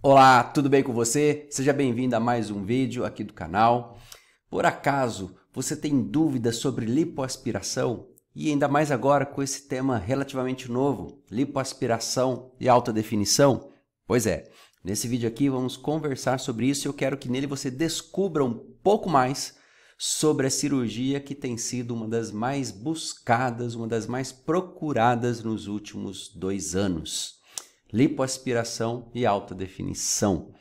Olá, tudo bem com você? Seja bem-vindo a mais um vídeo aqui do canal. Por acaso você tem dúvidas sobre lipoaspiração? E ainda mais agora com esse tema relativamente novo, lipoaspiração e alta definição? Pois é, nesse vídeo aqui vamos conversar sobre isso e eu quero que nele você descubra um pouco mais sobre a cirurgia que tem sido uma das mais buscadas, uma das mais procuradas nos últimos dois anos lipoaspiração e alta definição.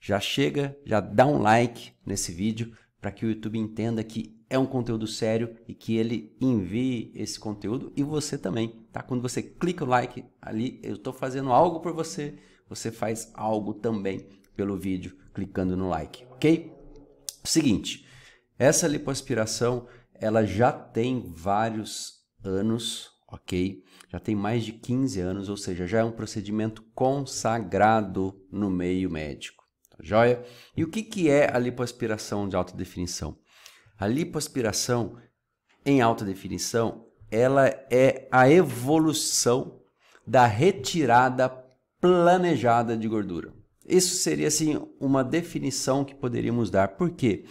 Já chega, já dá um like nesse vídeo para que o YouTube entenda que é um conteúdo sério e que ele envie esse conteúdo e você também, tá? Quando você clica o like ali, eu estou fazendo algo por você, você faz algo também pelo vídeo clicando no like, ok? Seguinte, essa lipoaspiração ela já tem vários anos ok? Já tem mais de 15 anos, ou seja, já é um procedimento consagrado no meio médico, tá joia? E o que, que é a lipoaspiração de alta definição? A lipoaspiração em alta definição, ela é a evolução da retirada planejada de gordura. Isso seria assim uma definição que poderíamos dar. Por quê?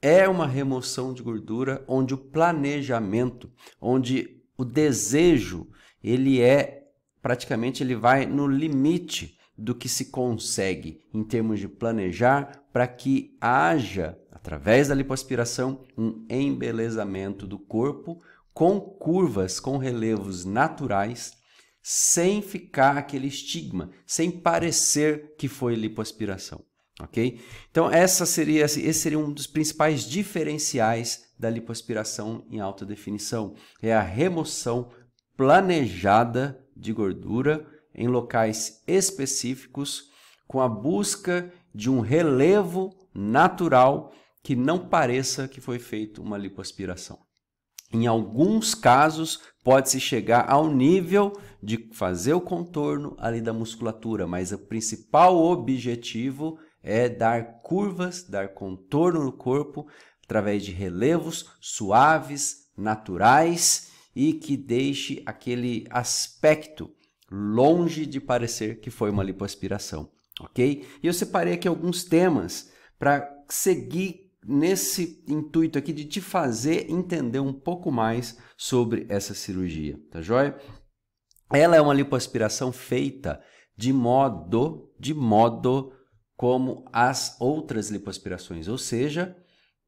É uma remoção de gordura onde o planejamento, onde o desejo, ele é praticamente ele vai no limite do que se consegue em termos de planejar para que haja, através da lipoaspiração, um embelezamento do corpo com curvas, com relevos naturais, sem ficar aquele estigma, sem parecer que foi lipoaspiração. Ok? Então, essa seria, esse seria um dos principais diferenciais da lipoaspiração em alta definição. É a remoção planejada de gordura em locais específicos com a busca de um relevo natural que não pareça que foi feita uma lipoaspiração. Em alguns casos, pode-se chegar ao nível de fazer o contorno ali da musculatura, mas o principal objetivo é dar curvas, dar contorno no corpo através de relevos suaves, naturais e que deixe aquele aspecto longe de parecer que foi uma lipoaspiração, ok? E eu separei aqui alguns temas para seguir nesse intuito aqui de te fazer entender um pouco mais sobre essa cirurgia, tá joia? Ela é uma lipoaspiração feita de modo, de modo como as outras lipoaspirações, ou seja,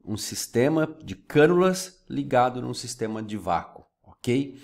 um sistema de cânulas ligado num sistema de vácuo, ok?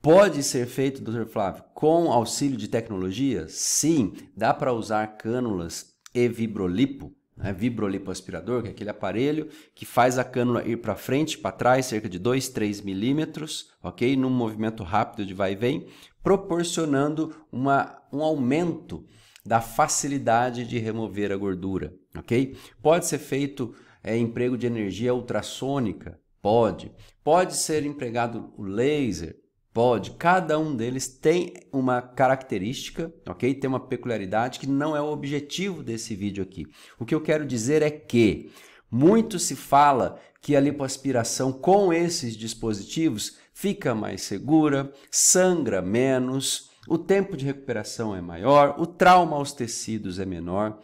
Pode ser feito, Dr. Flávio, com auxílio de tecnologia? Sim, dá para usar cânulas e vibrolipo, né? vibrolipoaspirador, que é aquele aparelho que faz a cânula ir para frente, para trás, cerca de 2, 3 milímetros, ok? Num movimento rápido de vai e vem, proporcionando uma, um aumento da facilidade de remover a gordura, ok? Pode ser feito é, emprego de energia ultrassônica, pode. Pode ser empregado o laser, pode. Cada um deles tem uma característica, ok? Tem uma peculiaridade que não é o objetivo desse vídeo aqui. O que eu quero dizer é que muito se fala que a lipoaspiração com esses dispositivos fica mais segura, sangra menos, o tempo de recuperação é maior, o trauma aos tecidos é menor.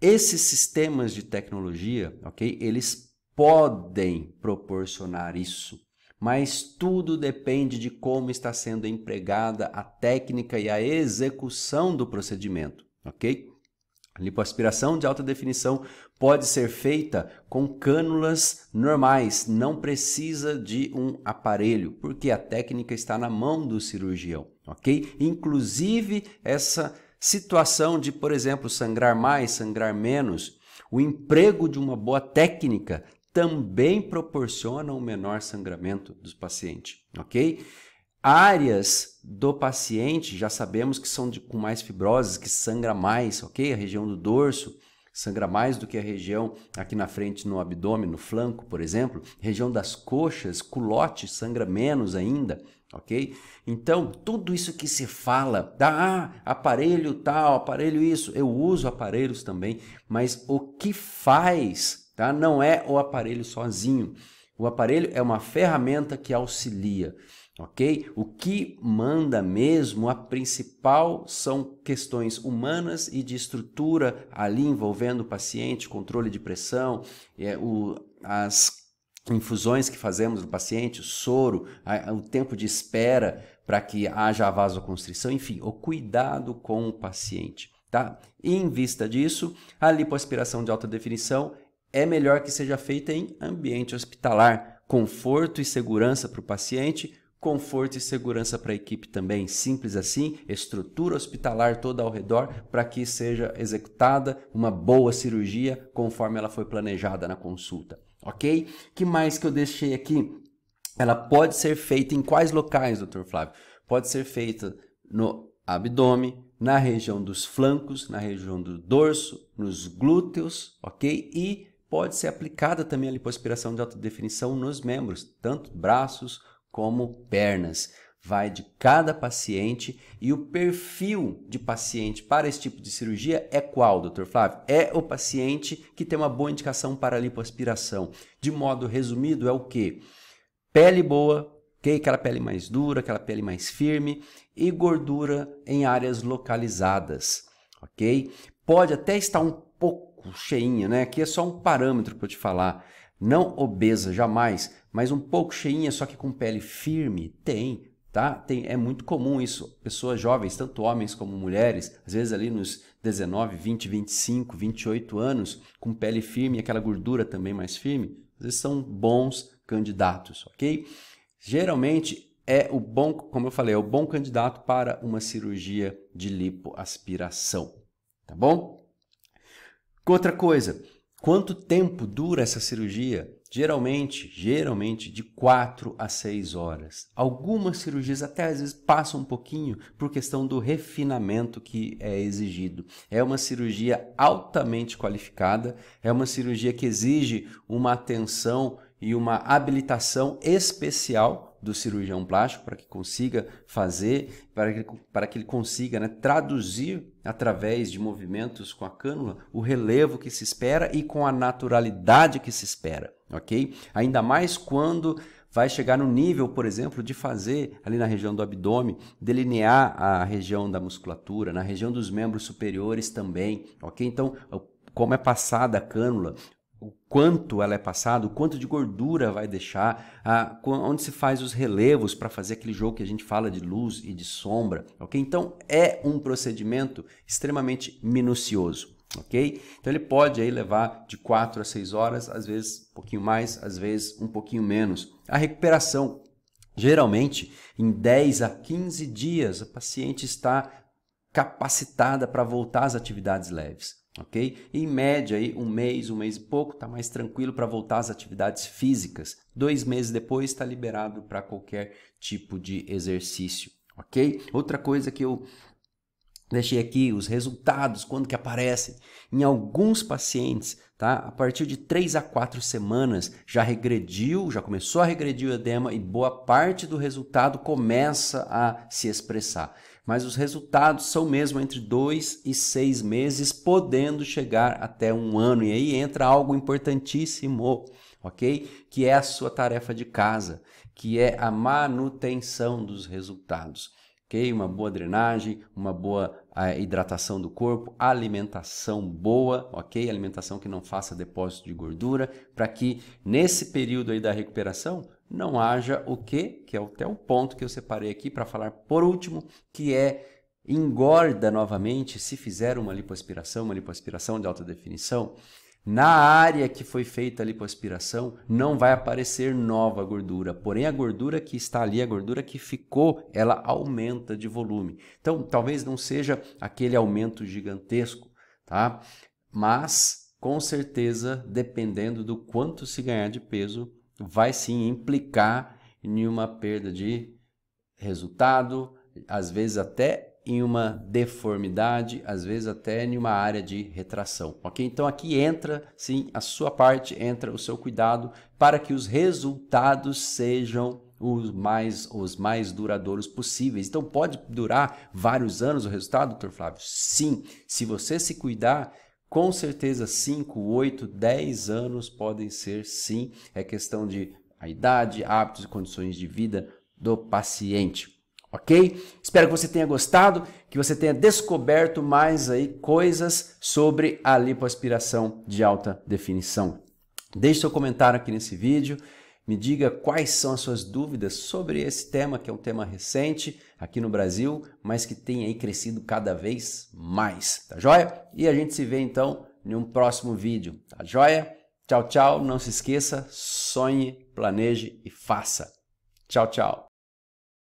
Esses sistemas de tecnologia, ok? Eles podem proporcionar isso, mas tudo depende de como está sendo empregada a técnica e a execução do procedimento, ok? A lipoaspiração de alta definição pode ser feita com cânulas normais, não precisa de um aparelho, porque a técnica está na mão do cirurgião ok? Inclusive essa situação de, por exemplo, sangrar mais, sangrar menos, o emprego de uma boa técnica também proporciona um menor sangramento dos pacientes, ok? Áreas do paciente já sabemos que são de, com mais fibrosis, que sangra mais, ok? A região do dorso, sangra mais do que a região aqui na frente no abdômen, no flanco, por exemplo, região das coxas, culote sangra menos ainda, ok? Então, tudo isso que se fala, ah, aparelho tal, aparelho isso, eu uso aparelhos também, mas o que faz, tá? Não é o aparelho sozinho. O aparelho é uma ferramenta que auxilia, ok? O que manda mesmo, a principal são questões humanas e de estrutura ali envolvendo o paciente, controle de pressão, é, o, as infusões que fazemos no paciente, o soro, a, o tempo de espera para que haja a vasoconstrição, enfim, o cuidado com o paciente. Tá? E em vista disso, a lipoaspiração de alta definição é melhor que seja feita em ambiente hospitalar. Conforto e segurança para o paciente, conforto e segurança para a equipe também. Simples assim, estrutura hospitalar toda ao redor para que seja executada uma boa cirurgia conforme ela foi planejada na consulta. Ok? Que mais que eu deixei aqui? Ela pode ser feita em quais locais, doutor Flávio? Pode ser feita no abdômen, na região dos flancos, na região do dorso, nos glúteos, ok? E pode ser aplicada também a lipoaspiração de alta definição nos membros, tanto braços como pernas. Vai de cada paciente e o perfil de paciente para esse tipo de cirurgia é qual, doutor Flávio? É o paciente que tem uma boa indicação para a lipoaspiração. De modo resumido, é o que? Pele boa, okay? aquela pele mais dura, aquela pele mais firme e gordura em áreas localizadas, ok? Pode até estar um pouco pouco cheinha, né? Aqui é só um parâmetro para eu te falar. Não obesa, jamais, mas um pouco cheinha, só que com pele firme, tem, tá? Tem, é muito comum isso. Pessoas jovens, tanto homens como mulheres, às vezes ali nos 19, 20, 25, 28 anos, com pele firme, aquela gordura também mais firme, às vezes são bons candidatos, ok? Geralmente é o bom, como eu falei, é o bom candidato para uma cirurgia de lipoaspiração, tá bom? Outra coisa, quanto tempo dura essa cirurgia? Geralmente, geralmente de 4 a 6 horas. Algumas cirurgias até às vezes passam um pouquinho por questão do refinamento que é exigido. É uma cirurgia altamente qualificada, é uma cirurgia que exige uma atenção e uma habilitação especial do cirurgião plástico para que consiga fazer, para que, para que ele consiga né, traduzir através de movimentos com a cânula o relevo que se espera e com a naturalidade que se espera, ok? Ainda mais quando vai chegar no nível, por exemplo, de fazer ali na região do abdômen, delinear a região da musculatura, na região dos membros superiores também, ok? Então, como é passada a cânula, o quanto ela é passada, o quanto de gordura vai deixar, a, onde se faz os relevos para fazer aquele jogo que a gente fala de luz e de sombra, ok? Então é um procedimento extremamente minucioso, ok? Então ele pode aí levar de 4 a 6 horas, às vezes um pouquinho mais, às vezes um pouquinho menos. A recuperação, geralmente em 10 a 15 dias, a paciente está capacitada para voltar às atividades leves ok? E, em média, aí, um mês, um mês e pouco, está mais tranquilo para voltar às atividades físicas. Dois meses depois está liberado para qualquer tipo de exercício, ok? Outra coisa que eu deixei aqui, os resultados, quando que aparecem. Em alguns pacientes, tá? a partir de 3 a 4 semanas já regrediu, já começou a regredir o edema e boa parte do resultado começa a se expressar mas os resultados são mesmo entre dois e seis meses, podendo chegar até um ano. E aí entra algo importantíssimo, ok? Que é a sua tarefa de casa, que é a manutenção dos resultados. Okay? Uma boa drenagem, uma boa a hidratação do corpo, alimentação boa, ok? Alimentação que não faça depósito de gordura, para que nesse período aí da recuperação não haja o que, que é até o ponto que eu separei aqui para falar por último, que é engorda novamente se fizer uma lipoaspiração, uma lipoaspiração de alta definição, na área que foi feita a lipoaspiração, não vai aparecer nova gordura, porém a gordura que está ali, a gordura que ficou, ela aumenta de volume. Então, talvez não seja aquele aumento gigantesco, tá? Mas, com certeza, dependendo do quanto se ganhar de peso, vai sim implicar em uma perda de resultado, às vezes até em uma deformidade, às vezes até em uma área de retração, ok? Então aqui entra, sim, a sua parte, entra o seu cuidado para que os resultados sejam os mais, os mais duradouros possíveis. Então pode durar vários anos o resultado, doutor Flávio? Sim, se você se cuidar, com certeza 5, 8, 10 anos podem ser sim, é questão de a idade, hábitos e condições de vida do paciente. Ok? Espero que você tenha gostado, que você tenha descoberto mais aí coisas sobre a lipoaspiração de alta definição. Deixe seu comentário aqui nesse vídeo, me diga quais são as suas dúvidas sobre esse tema, que é um tema recente aqui no Brasil, mas que tem aí crescido cada vez mais, tá joia? E a gente se vê então em um próximo vídeo, tá joia? Tchau, tchau, não se esqueça, sonhe, planeje e faça. Tchau, tchau.